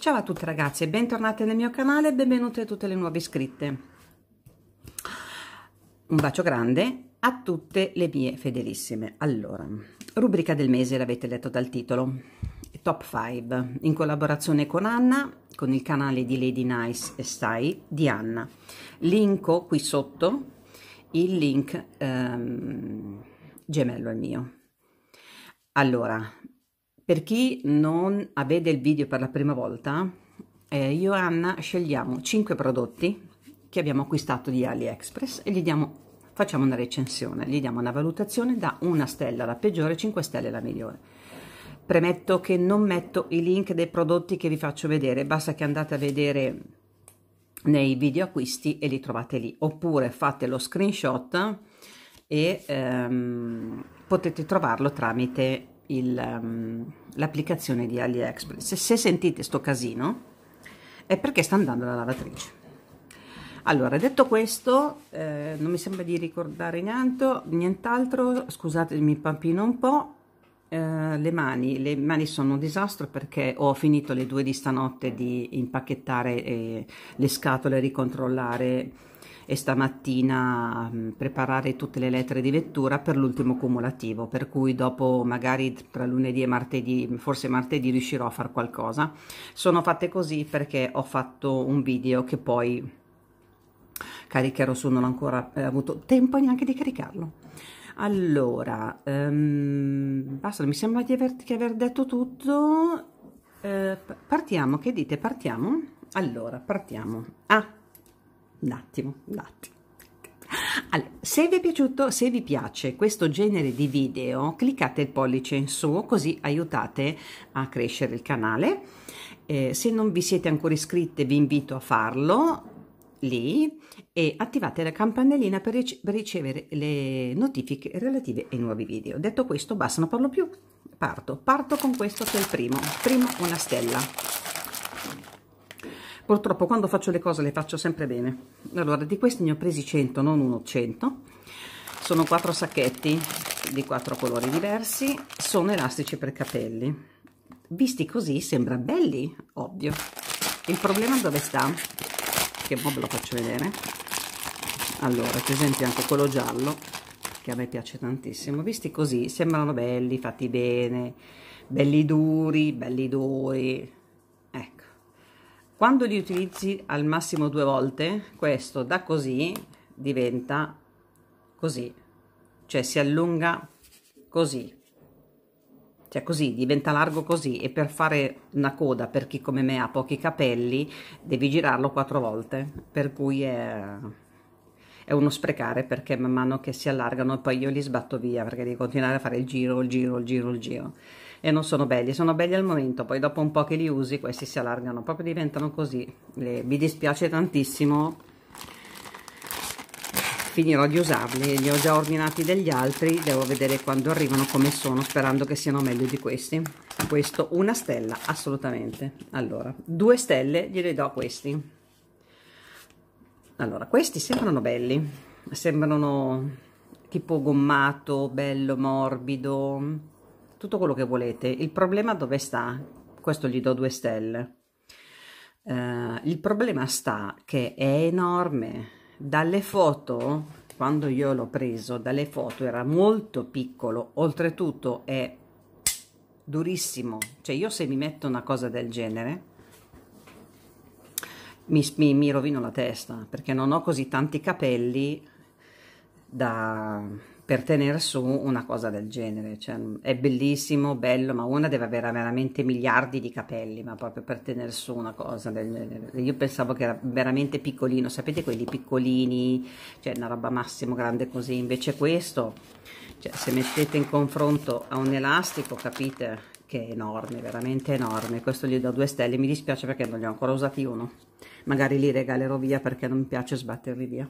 Ciao a tutti ragazzi e bentornate nel mio canale e benvenute a tutte le nuove iscritte. Un bacio grande a tutte le mie fedelissime. Allora, rubrica del mese l'avete letto dal titolo, Top 5, in collaborazione con Anna, con il canale di Lady Nice e Stai di Anna. Linko qui sotto il link ehm, gemello al mio. Allora, per chi non vede il video per la prima volta, eh, io e Anna scegliamo 5 prodotti che abbiamo acquistato di AliExpress e gli diamo facciamo una recensione, gli diamo una valutazione da una stella la peggiore, 5 stelle la migliore. Premetto che non metto i link dei prodotti che vi faccio vedere, basta che andate a vedere nei video acquisti e li trovate lì, oppure fate lo screenshot e ehm, potete trovarlo tramite il... Um, l'applicazione di AliExpress. Se sentite sto casino è perché sta andando la lavatrice. Allora, detto questo, eh, non mi sembra di ricordare nient'altro, nient'altro scusatemi pampino un po', eh, le mani, le mani sono un disastro perché ho finito le due di stanotte di impacchettare eh, le scatole, ricontrollare e stamattina mh, mm, preparare tutte le lettere di vettura per l'ultimo cumulativo, per cui dopo magari tra lunedì e martedì, forse martedì riuscirò a fare qualcosa. Sono fatte così perché ho fatto un video che poi caricherò su, non ho ancora eh, avuto tempo neanche di caricarlo allora um, basta mi sembra di aver, di aver detto tutto eh, partiamo che dite partiamo allora partiamo ah un attimo un attimo allora, se vi è piaciuto, se vi piace questo genere di video, cliccate il pollice in su così aiutate a crescere il canale. Eh, se non vi siete ancora iscritte vi invito a farlo lì e attivate la campanellina per, rice per ricevere le notifiche relative ai nuovi video. Detto questo, basta, non parlo più. Parto, parto con questo che è il primo, primo una stella. Purtroppo quando faccio le cose le faccio sempre bene. Allora, di questi ne ho presi 100, non uno, 100. Sono quattro sacchetti di quattro colori diversi, sono elastici per capelli. Visti così sembra belli, ovvio. Il problema dove sta? che ora ve lo faccio vedere allora per esempio anche quello giallo che a me piace tantissimo visti così sembrano belli fatti bene belli duri belli duri ecco quando li utilizzi al massimo due volte questo da così diventa così cioè si allunga così cioè così diventa largo così e per fare una coda per chi come me ha pochi capelli devi girarlo quattro volte per cui è, è uno sprecare perché man mano che si allargano poi io li sbatto via perché devi continuare a fare il giro il giro il giro il giro e non sono belli sono belli al momento poi dopo un po' che li usi questi si allargano proprio diventano così eh, mi dispiace tantissimo finirò di usarli, li ho già ordinati degli altri, devo vedere quando arrivano come sono, sperando che siano meglio di questi. Questo una stella, assolutamente. Allora, due stelle gliele do a questi. Allora, questi sembrano belli, sembrano tipo gommato, bello, morbido, tutto quello che volete. Il problema dove sta? Questo gli do due stelle. Uh, il problema sta che è enorme, dalle foto quando io l'ho preso dalle foto era molto piccolo oltretutto è durissimo cioè io se mi metto una cosa del genere mi, mi, mi rovino la testa perché non ho così tanti capelli da per tenere su una cosa del genere. Cioè, mm, è bellissimo, bello, ma una deve avere veramente miliardi di capelli, ma proprio per tenere su una cosa del genere. Io pensavo che era veramente piccolino, sapete quelli piccolini, cioè una roba massimo grande così, invece questo, cioè, se mettete in confronto a un elastico, capite che è enorme, veramente enorme. Questo gli do due stelle, mi dispiace perché non li ho ancora usati uno. Magari li regalerò via perché non mi piace sbatterli via.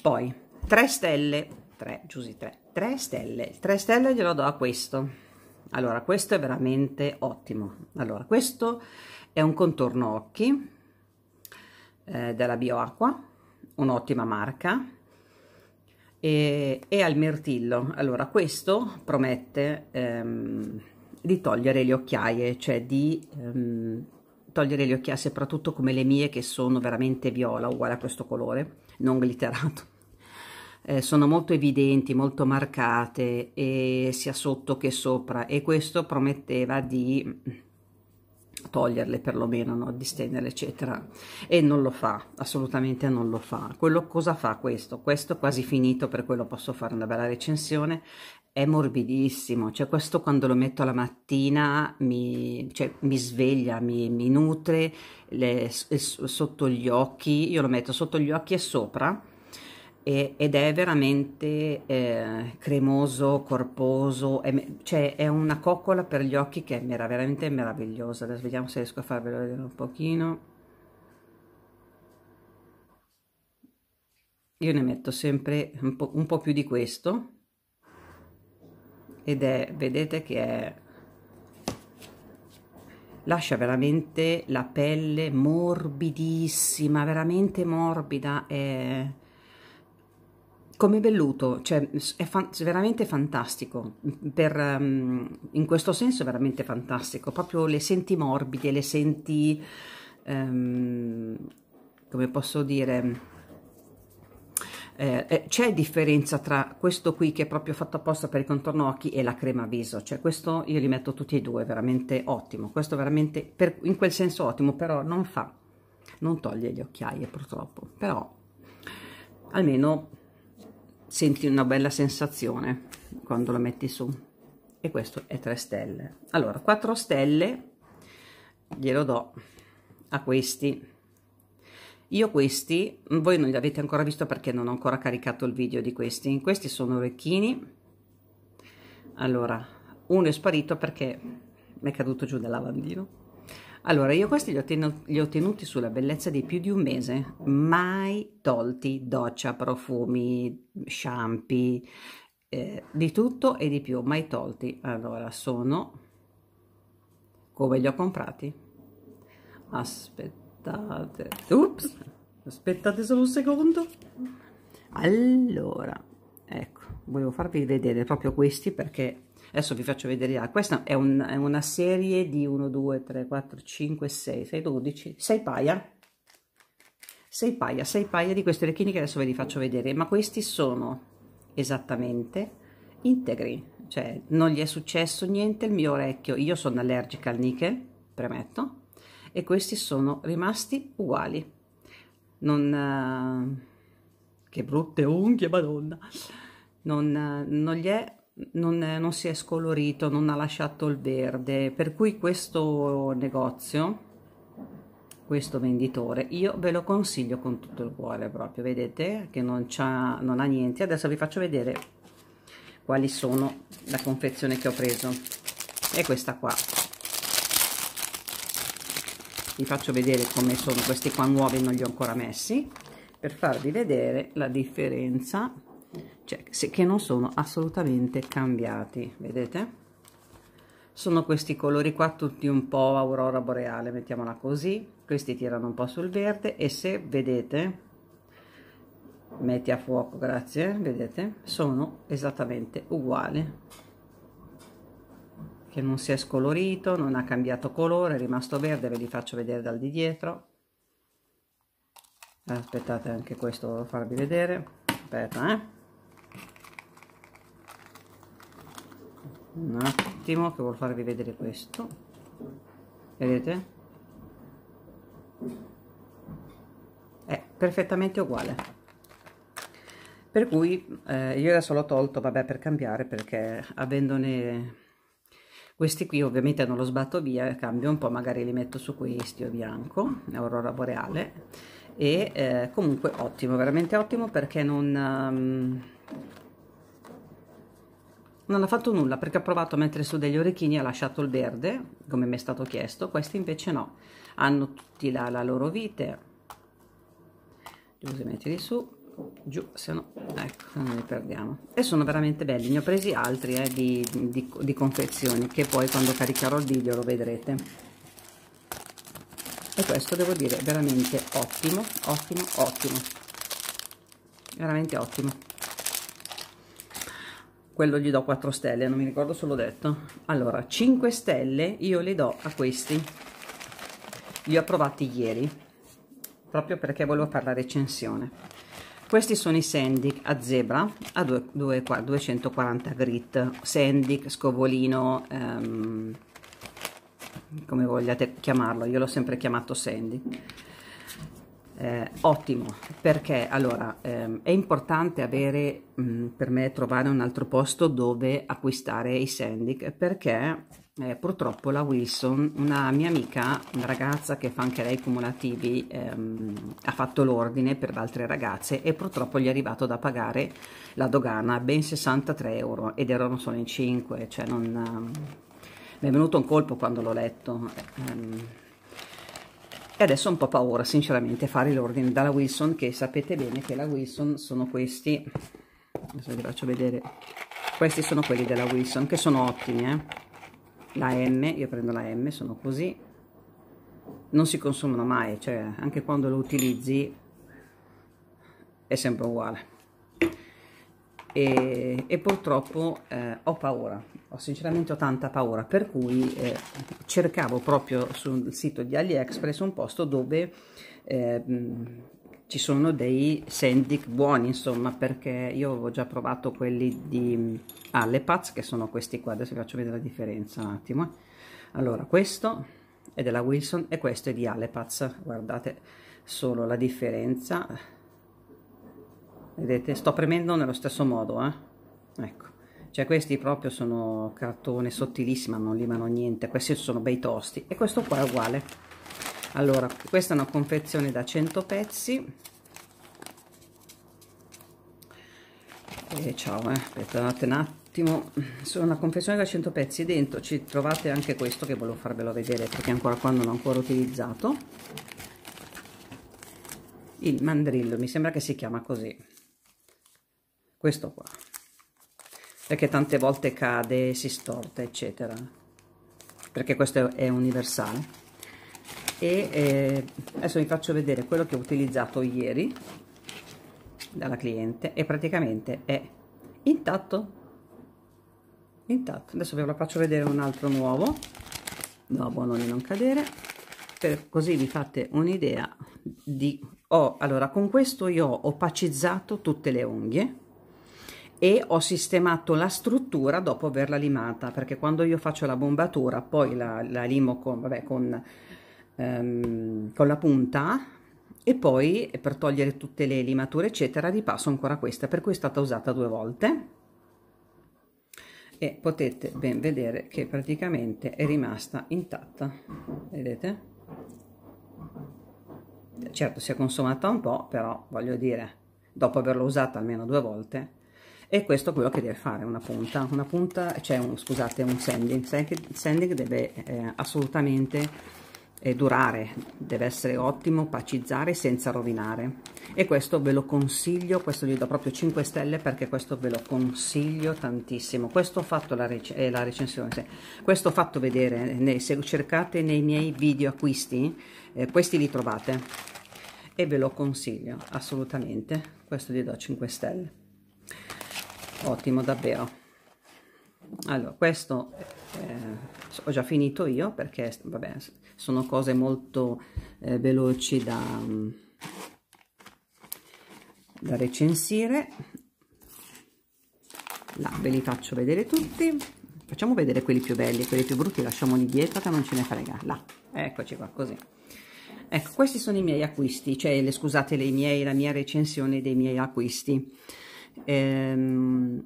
Poi, tre stelle 3 giusi 3 3 stelle 3 stelle glielo do a questo allora questo è veramente ottimo allora questo è un contorno occhi eh, della bioacqua un'ottima marca e, e, al mirtillo allora questo promette ehm, di togliere le occhiaie cioè di ehm, togliere le occhiaie soprattutto come le mie che sono veramente viola uguale a questo colore non glitterato eh, sono molto evidenti, molto marcate, eh, sia sotto che sopra, e questo prometteva di mm, toglierle perlomeno, no? distenderle eccetera e non lo fa, assolutamente non lo fa. Quello cosa fa questo? Questo è quasi finito, per quello posso fare una bella recensione, è morbidissimo, cioè questo quando lo metto la mattina mi, cioè, mi sveglia, mi, mi nutre le, sotto gli occhi, io lo metto sotto gli occhi e sopra e, ed è veramente eh, cremoso, corposo, è, cioè è una coccola per gli occhi che è merav veramente meravigliosa. Adesso vediamo se riesco a farvelo vedere un pochino. Io ne metto sempre un po', un po più di questo ed è, vedete che è lascia veramente la pelle morbidissima, veramente morbida, è come velluto, cioè è fan- veramente fantastico, per, um, in questo senso è veramente fantastico, proprio le senti morbide, le senti, um, come posso dire, eh, eh, c'è differenza tra questo qui che è proprio fatto apposta per i contorno occhi e la crema viso, cioè questo io li metto tutti e due, veramente ottimo, questo veramente per, in quel senso ottimo, però non fa, non toglie le occhiaie purtroppo, però almeno senti una bella sensazione quando la metti su e questo è 3 stelle allora 4 stelle glielo do a questi io questi voi non li avete ancora visto perché non ho ancora caricato il video di questi questi sono orecchini allora uno è sparito perché mi è caduto giù dal lavandino allora, io questi li ho, tenu- li ho, tenuti sulla bellezza di più di un mese, mai tolti doccia, profumi, shampoo, eh, di tutto e di più, mai tolti. Allora, sono come li ho comprati. Aspettate, ups, aspettate solo un secondo. Allora, ecco, volevo farvi vedere proprio questi perché adesso vi faccio vedere là. questa è, un, è, una serie di 1 2 3 4 5 6 6 12 6 paia 6 paia 6 paia di questi orecchini che adesso ve li faccio vedere ma questi sono esattamente integri cioè non gli è successo niente il mio orecchio io sono allergica al nickel premetto e questi sono rimasti uguali non uh, che brutte unghie madonna non, uh, non gli è non, è, non, si è scolorito, non ha lasciato il verde, per cui questo negozio, questo venditore, io ve lo consiglio con tutto il cuore proprio, vedete che non, non ha niente. Adesso vi faccio vedere quali sono la confezione che ho preso, è questa qua. Vi faccio vedere come sono questi qua nuovi, non li ho ancora messi, per farvi vedere la differenza cioè se, che non sono assolutamente cambiati vedete sono questi colori qua tutti un po' aurora boreale mettiamola così questi tirano un po' sul verde e se vedete metti a fuoco grazie vedete sono esattamente uguali che non si è scolorito non ha cambiato colore è rimasto verde ve li faccio vedere dal di dietro aspettate anche questo farvi vedere aspetta eh un attimo che vuol farvi vedere questo vedete è perfettamente uguale per cui eh, io adesso l'ho tolto vabbè per cambiare perché avendone questi qui ovviamente non lo sbatto via cambio un po' magari li metto su questi o bianco aurora boreale e eh, comunque ottimo veramente ottimo perché non um, non ha fatto nulla perché ha provato a mettere su degli orecchini e ha lasciato il verde come mi è stato chiesto questi invece no hanno tutti la, la loro vite si mette di su giù se no ecco non li perdiamo e sono veramente belli ne ho presi altri eh, di, di, di confezioni che poi quando caricherò il video lo vedrete e questo devo dire veramente ottimo ottimo ottimo veramente ottimo quello gli do 4 stelle, non mi ricordo se l'ho detto. Allora, 5 stelle io le do a questi. Li ho provati ieri, proprio perché volevo fare la recensione. Questi sono i Sandic a zebra, a 2, 2, 240 grit, Sandic, scovolino, ehm, come vogliate chiamarlo, io l'ho sempre chiamato Sandic eh, ottimo, perché allora ehm, è importante avere mh, mm, per me trovare un altro posto dove acquistare i Sandic perché eh, purtroppo la Wilson, una mia amica, una ragazza che fa anche lei cumulativi, ehm, ha fatto l'ordine per altre ragazze e purtroppo gli è arrivato da pagare la dogana ben 63 euro ed erano solo in 5, cioè non... Ehm, mi è venuto un colpo quando l'ho letto ehm, e adesso ho un po' paura sinceramente a fare l'ordine dalla Wilson che sapete bene che la Wilson sono questi adesso vi faccio vedere questi sono quelli della Wilson che sono ottimi eh? la M, io prendo la M, sono così non si consumano mai, cioè anche quando lo utilizzi è sempre uguale e, e purtroppo eh, ho paura, ho sinceramente ho tanta paura, per cui eh, cercavo proprio sul sito di AliExpress un posto dove eh, ci sono dei sendic buoni, insomma, perché io ho già provato quelli di Allepaz, ah, che sono questi qua, adesso vi faccio vedere la differenza un attimo. Eh. Allora, questo è della Wilson e questo è di Allepaz, guardate solo la differenza vedete sto premendo nello stesso modo eh? ecco cioè questi proprio sono cartone sottilissima non limano niente questi sono bei tosti e questo qua è uguale allora questa è una confezione da 100 pezzi e ciao eh. aspettate un attimo sono una confezione da 100 pezzi dentro ci trovate anche questo che volevo farvelo vedere perché ancora qua non l'ho ancora utilizzato il mandrillo mi sembra che si chiama così questo qua perché tante volte cade, si storta eccetera perché questo è universale e eh, adesso vi faccio vedere quello che ho utilizzato ieri dalla cliente e praticamente è intatto intatto adesso ve lo faccio vedere un altro nuovo no buono di non cadere per così vi fate un'idea di oh, allora con questo io ho opacizzato tutte le unghie e ho sistemato la struttura dopo averla limata perché quando io faccio la bombatura poi la, la limo con, vabbè, con, ehm, con la punta e poi per togliere tutte le limature eccetera di passo ancora questa per cui è stata usata due volte e potete ben vedere che praticamente è rimasta intatta vedete certo si è consumata un po però voglio dire dopo averla usata almeno due volte e questo è quello che deve fare una punta una punta cioè un, scusate un sanding il sanding deve eh, assolutamente eh, durare deve essere ottimo pacizzare senza rovinare e questo ve lo consiglio questo gli do proprio 5 stelle perché questo ve lo consiglio tantissimo questo ho fatto la, rec eh, la recensione questo ho fatto vedere eh, nei, se cercate nei miei video acquisti eh, questi li trovate e ve lo consiglio assolutamente questo gli do 5 stelle ottimo davvero allora questo eh, ho già finito io perché vabbè sono cose molto eh, veloci da, mm, da recensire là ve li faccio vedere tutti facciamo vedere quelli più belli quelli più brutti lasciamoli dietro che non ce ne frega là eccoci qua così ecco questi sono i miei acquisti cioè le, scusate le mie, la mia recensione dei miei acquisti Ehm,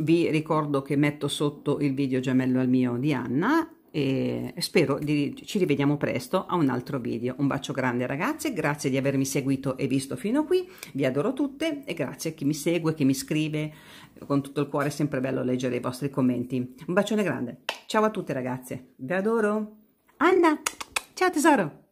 vi ricordo che metto sotto il video gemello al mio di Anna e spero di ci rivediamo presto a un altro video. Un bacio grande ragazze, grazie di avermi seguito e visto fino a qui, vi adoro tutte e grazie a chi mi segue, chi mi scrive, con tutto il cuore è sempre bello leggere i vostri commenti. Un bacione grande, ciao a tutte ragazze, vi adoro. Anna, ciao tesoro!